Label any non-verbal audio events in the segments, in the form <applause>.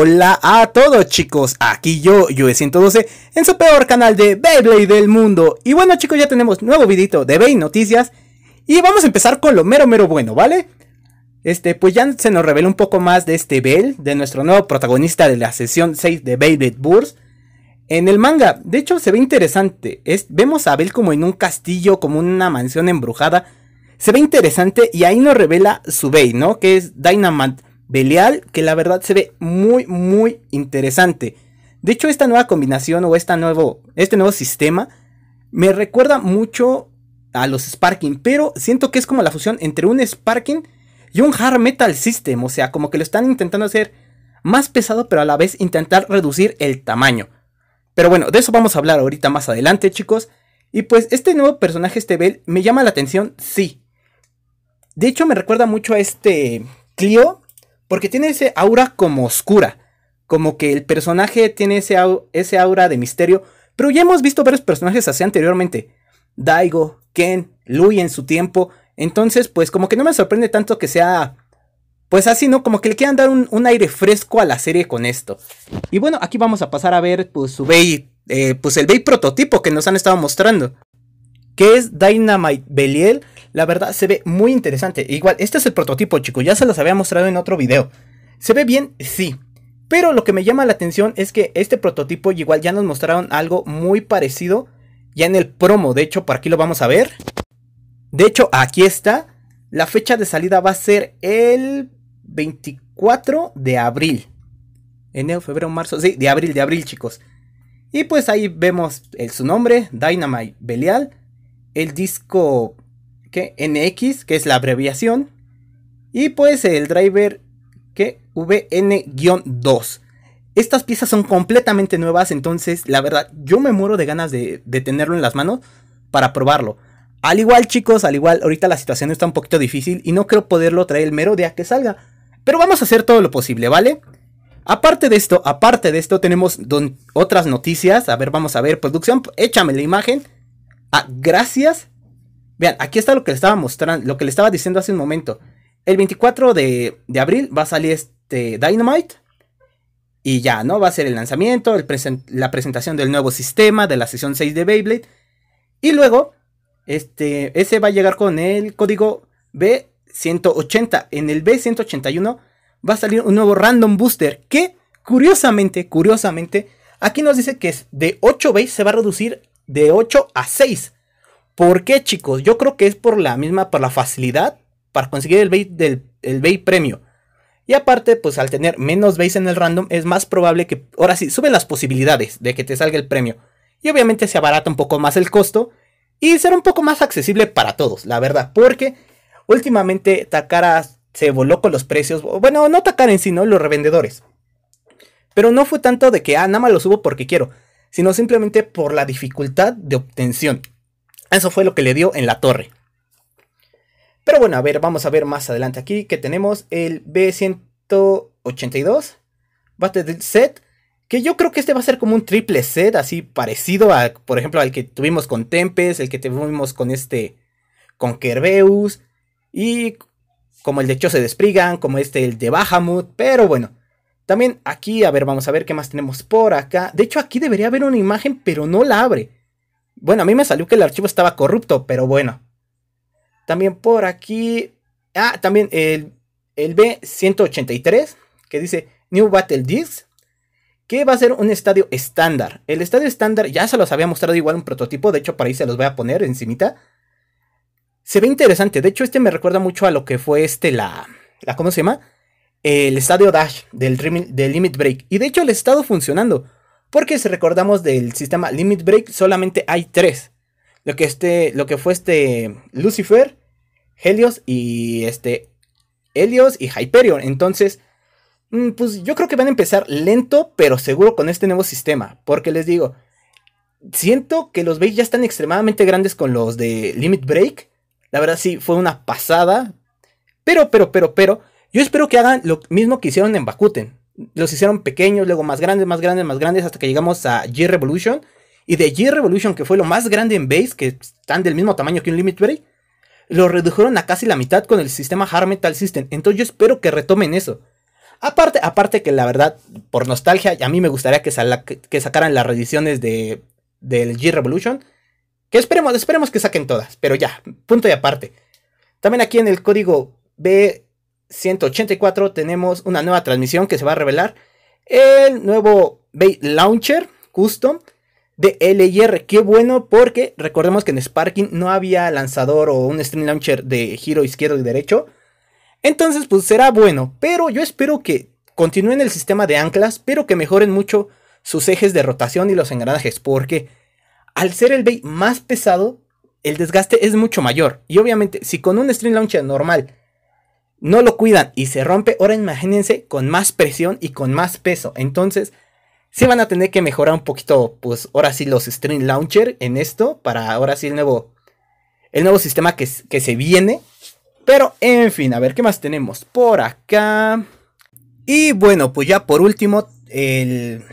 Hola a todos chicos, aquí yo, Yue112, en su peor canal de Beyblade del mundo. Y bueno chicos, ya tenemos nuevo videito de Bey Noticias. Y vamos a empezar con lo mero mero bueno, ¿vale? Este, pues ya se nos revela un poco más de este Bell, de nuestro nuevo protagonista de la sesión 6 de Beyblade Burst. En el manga, de hecho se ve interesante, es, vemos a Bell como en un castillo, como una mansión embrujada. Se ve interesante y ahí nos revela su Bey, ¿no? Que es Dynamite Belial, que la verdad se ve muy, muy interesante. De hecho, esta nueva combinación o este nuevo sistema me recuerda mucho a los Sparking, pero siento que es como la fusión entre un Sparking y un Hard Metal System, o sea, como que lo están intentando hacer más pesado, pero a la vez intentar reducir el tamaño. Pero bueno, de eso vamos a hablar ahorita más adelante, chicos. Y pues este nuevo personaje, este Bell, me llama la atención, sí. De hecho, me recuerda mucho a este Clio porque tiene ese aura como oscura. Como que el personaje tiene ese, ese aura de misterio. Pero ya hemos visto varios personajes así anteriormente. Daigo, Ken, Lui en su tiempo. Entonces, pues como que no me sorprende tanto que sea... Pues así, ¿no? Como que le quieran dar un, aire fresco a la serie con esto. Y bueno, aquí vamos a pasar a ver pues su Bey, eh, pues el Bay prototipo que nos han estado mostrando. Que es Dynamite Beliel la verdad se ve muy interesante. Igual, este es el prototipo, chicos. Ya se los había mostrado en otro video. ¿Se ve bien? Sí. Pero lo que me llama la atención es que este prototipo igual ya nos mostraron algo muy parecido ya en el promo. De hecho, por aquí lo vamos a ver. De hecho, aquí está. La fecha de salida va a ser el 24 de abril. Enero, febrero, marzo. Sí, de abril, de abril, chicos. Y pues ahí vemos su nombre, Dynamite Belial. El disco que NX, que es la abreviación, y pues el driver que VN-2. Estas piezas son completamente nuevas, entonces la verdad yo me muero de ganas de, tenerlo en las manos para probarlo. Al igual chicos, al igual ahorita la situación está un poquito difícil y no creo poderlo traer el mero día que salga. Pero vamos a hacer todo lo posible, ¿vale? Aparte de esto, aparte de esto tenemos otras noticias. A ver, vamos a ver, producción, échame la imagen. Ah, gracias Vean, aquí está lo que le estaba mostrando, lo que le estaba diciendo hace un momento. El 24 de, abril va a salir este Dynamite. Y ya, ¿no? Va a ser el lanzamiento, la presentación del nuevo sistema, de la sesión 6 de Beyblade. Y luego, este, ese va a llegar con el código B180. En el B181 va a salir un nuevo Random Booster que, curiosamente, curiosamente, aquí nos dice que es de 8 B se va a reducir de 8 a 6. ¿Por qué, chicos? Yo creo que es por la misma, por la facilidad para conseguir el bay, el premio. Y aparte, pues al tener menos base en el random, es más probable que, ahora sí, suben las posibilidades de que te salga el premio. Y obviamente se abarata un poco más el costo y será un poco más accesible para todos, la verdad. Porque últimamente Takara se voló con los precios. Bueno, no Takara en sí, ¿no? Los revendedores. Pero no fue tanto de que, ah, nada más lo subo porque quiero, sino simplemente por la dificultad de obtención. Eso fue lo que le dio en la torre. Pero bueno, a ver, vamos a ver más adelante aquí que tenemos el B182 Battle Set. Que yo creo que este va a ser como un triple set, así parecido a, por ejemplo, al que tuvimos con Tempest, el que tuvimos con este, con Kerbeus, y como el de Chose de desprigan como este, el de Bahamut, pero bueno. También aquí, a ver, vamos a ver qué más tenemos por acá. De hecho, aquí debería haber una imagen, pero no la abre. Bueno, a mí me salió que el archivo estaba corrupto, pero bueno. También por aquí. Ah, también el, B183, que dice New Battle Disc, que va a ser un estadio estándar. El estadio estándar ya se los había mostrado igual un prototipo, de hecho por ahí se los voy a poner encimita. Se ve interesante, de hecho este me recuerda mucho a lo que fue este, la, ¿cómo se llama? El estadio Dash del, del Limit Break. Y de hecho el estado funcionando. Porque si recordamos del sistema Limit Break, solamente hay tres. Lo que, este, lo que fue este Lucifer, Helios y este Helios y Hyperion. Entonces, mm, pues yo creo que van a empezar lento, pero seguro con este nuevo sistema. Porque les digo, siento que los Bates ya están extremadamente grandes con los de Limit Break. La verdad sí, fue una pasada. Pero, pero, pero, pero, yo espero que hagan lo mismo que hicieron en Bakuten los hicieron pequeños, luego más grandes, más grandes, más grandes, hasta que llegamos a G-Revolution. Y de G-Revolution, que fue lo más grande en base, que están del mismo tamaño que un Limit Break, lo redujeron a casi la mitad con el sistema Hard Metal System. Entonces yo espero que retomen eso. Aparte, aparte que la verdad, por nostalgia, a mí me gustaría que, sacaran las reediciones de, del G-Revolution. Que esperemos, esperemos que saquen todas, pero ya, punto y aparte. También aquí en el código B 184 tenemos una nueva transmisión que se va a revelar. El nuevo Bait Launcher Custom de LIR. Qué bueno porque recordemos que en Sparking no había lanzador o un Stream Launcher de giro izquierdo y derecho. Entonces pues será bueno. Pero yo espero que continúen el sistema de anclas. Pero que mejoren mucho sus ejes de rotación y los engranajes. Porque al ser el Bait más pesado, el desgaste es mucho mayor. Y obviamente si con un Stream Launcher normal no lo cuidan y se rompe, ahora imagínense con más presión y con más peso. Entonces, sí van a tener que mejorar un poquito, pues ahora sí los Stream Launcher en esto, para ahora sí el nuevo, el nuevo sistema que, que se viene. Pero, en fin, a ver, ¿qué más tenemos por acá? Y bueno, pues ya por último, el,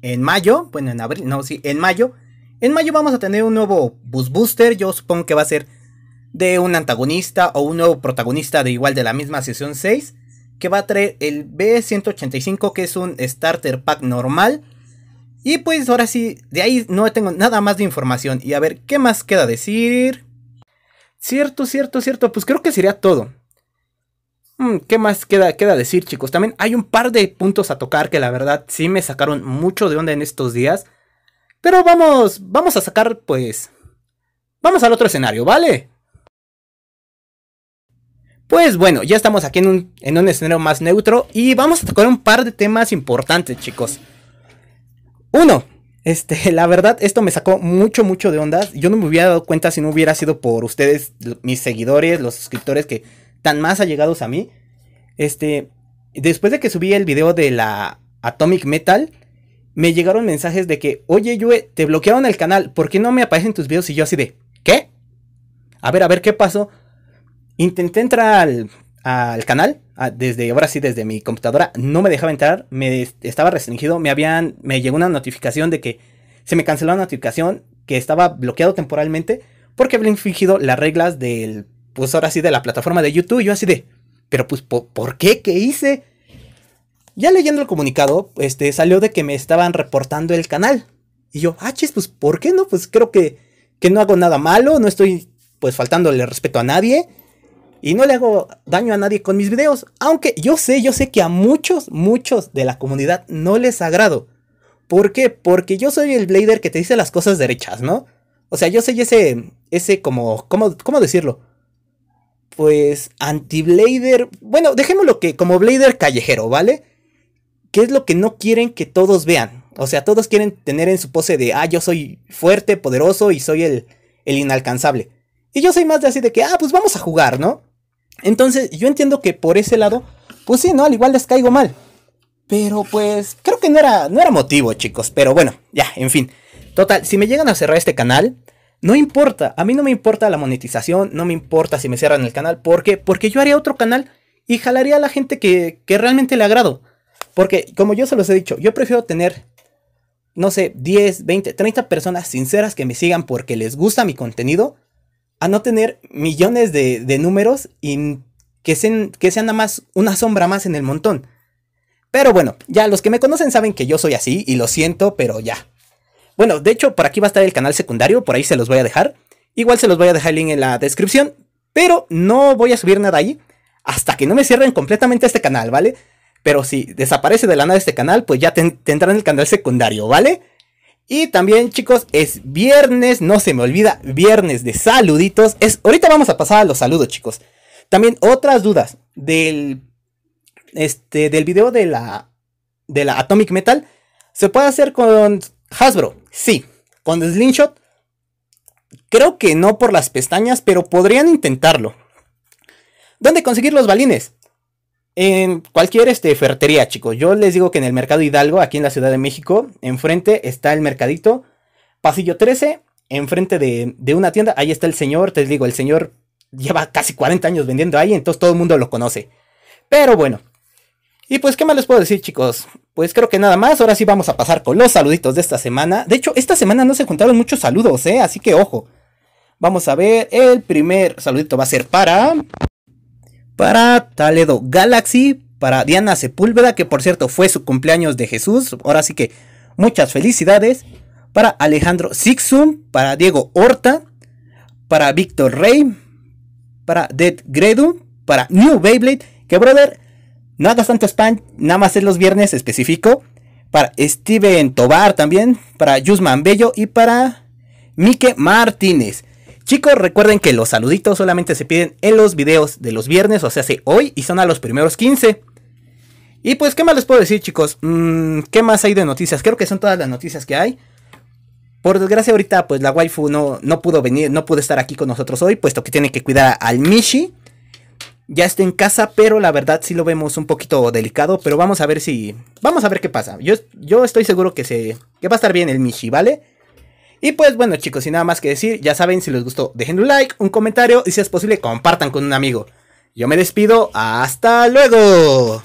en mayo, bueno, en abril, no, sí, en mayo. En mayo vamos a tener un nuevo Bus Booster, yo supongo que va a ser de un antagonista o un nuevo protagonista de igual de la misma sesión 6, que va a traer el B185, que es un starter pack normal. Y pues ahora sí, de ahí no tengo nada más de información. Y a ver, ¿qué más queda decir? Cierto, cierto, cierto, pues creo que sería todo. Mm, ¿Qué más queda, queda decir, chicos? También hay un par de puntos a tocar que la verdad sí me sacaron mucho de onda en estos días. Pero vamos, vamos a sacar, pues... Vamos al otro escenario, ¿vale? Pues bueno, ya estamos aquí en un, escenario más neutro y vamos a tocar un par de temas importantes, chicos. Uno, este, <laughs> la verdad, esto me sacó mucho, mucho de ondas. Yo no me hubiera dado cuenta si no hubiera sido por ustedes, mis seguidores, los suscriptores que tan más allegados a mí. Este, después de que subí el video de la Atomic Metal, me llegaron mensajes de que, oye, Yue, te bloquearon el canal, ¿por qué no me aparecen tus videos? Y yo así de, ¿qué? A ver, a ver, ¿qué pasó? Intenté entrar al, canal, desde, ahora sí, desde mi computadora, no me dejaba entrar, me estaba restringido, me habían, me llegó una notificación de que se me canceló la notificación, que estaba bloqueado temporalmente, porque había infringido las reglas del, pues ahora sí, de la plataforma de YouTube, yo así de, pero pues, ¿por, qué? ¿Qué hice? Ya leyendo el comunicado, este, salió de que me estaban reportando el canal. Y yo, ah, chis, pues, ¿por qué no? Pues creo que, que no hago nada malo, no estoy, pues, faltándole respeto a nadie. Y no le hago daño a nadie con mis videos. Aunque yo sé, yo sé que a muchos, muchos de la comunidad no les agrado. ¿Por qué? Porque yo soy el blader que te dice las cosas derechas, ¿no? O sea, yo soy ese, ese como, ¿cómo, cómo decirlo? Pues anti-blader. Bueno, dejémoslo que como blader callejero, ¿vale? ¿Qué es lo que no quieren que todos vean? O sea, todos quieren tener en su pose de, ah, yo soy fuerte, poderoso y soy el, el inalcanzable. Y yo soy más de así de que, ah, pues vamos a jugar, ¿no? Entonces, yo entiendo que por ese lado, pues sí, ¿no? Al igual les caigo mal. Pero pues, creo que no era, no era motivo, chicos. Pero bueno, ya, en fin. Total, si me llegan a cerrar este canal, no importa. A mí no me importa la monetización, no me importa si me cierran el canal. ¿Por qué? Porque yo haría otro canal y jalaría a la gente que, que realmente le agrado. Porque, como yo se los he dicho, yo prefiero tener, no sé, 10, 20, 30 personas sinceras que me sigan porque les gusta mi contenido a no tener millones de, números y que, sean, que nada más una sombra más en el montón. Pero bueno, ya los que me conocen saben que yo soy así y lo siento, pero ya. Bueno, de hecho, por aquí va a estar el canal secundario, por ahí se los voy a dejar. Igual se los voy a dejar el link en la descripción, pero no voy a subir nada ahí hasta que no me cierren completamente este canal, ¿vale? Pero si desaparece de la nada este canal, pues ya tendrán el canal secundario, ¿vale? Y también, chicos, es viernes, no se me olvida, viernes de saluditos. Es, ahorita vamos a pasar a los saludos, chicos. También otras dudas del este del video de la de la Atomic Metal se puede hacer con Hasbro. Sí, con Slingshot creo que no por las pestañas, pero podrían intentarlo. ¿Dónde conseguir los balines? En cualquier este, ferretería, chicos. Yo les digo que en el Mercado Hidalgo, aquí en la Ciudad de México, enfrente está el mercadito. Pasillo 13, enfrente de, de una tienda. Ahí está el señor. Te digo, el señor lleva casi 40 años vendiendo ahí, entonces todo el mundo lo conoce. Pero bueno. Y pues, ¿qué más les puedo decir, chicos? Pues creo que nada más. Ahora sí vamos a pasar con los saluditos de esta semana. De hecho, esta semana no se juntaron muchos saludos, ¿eh? Así que ojo. Vamos a ver. El primer saludito va a ser para para Taledo Galaxy, para Diana Sepúlveda, que por cierto fue su cumpleaños de Jesús, ahora sí que muchas felicidades, para Alejandro Sixum, para Diego Horta, para Víctor Rey, para Dead Gredu, para New Beyblade, que brother, hagas tanto spam, nada más es los viernes específico, para Steven Tobar también, para Yusman Bello y para Mike Martínez. Chicos, recuerden que los saluditos solamente se piden en los videos de los viernes, o sea, hace hoy y son a los primeros 15. Y pues, ¿qué más les puedo decir, chicos? Mm, ¿Qué más hay de noticias? Creo que son todas las noticias que hay. Por desgracia, ahorita, pues la waifu no, no pudo venir, no pudo estar aquí con nosotros hoy, puesto que tiene que cuidar al Mishi. Ya está en casa, pero la verdad sí lo vemos un poquito delicado. Pero vamos a ver si. Vamos a ver qué pasa. Yo, yo estoy seguro que se. que va a estar bien el Mishi, ¿vale? Y pues bueno chicos, sin nada más que decir, ya saben, si les gustó dejen un like, un comentario y si es posible compartan con un amigo. Yo me despido, hasta luego.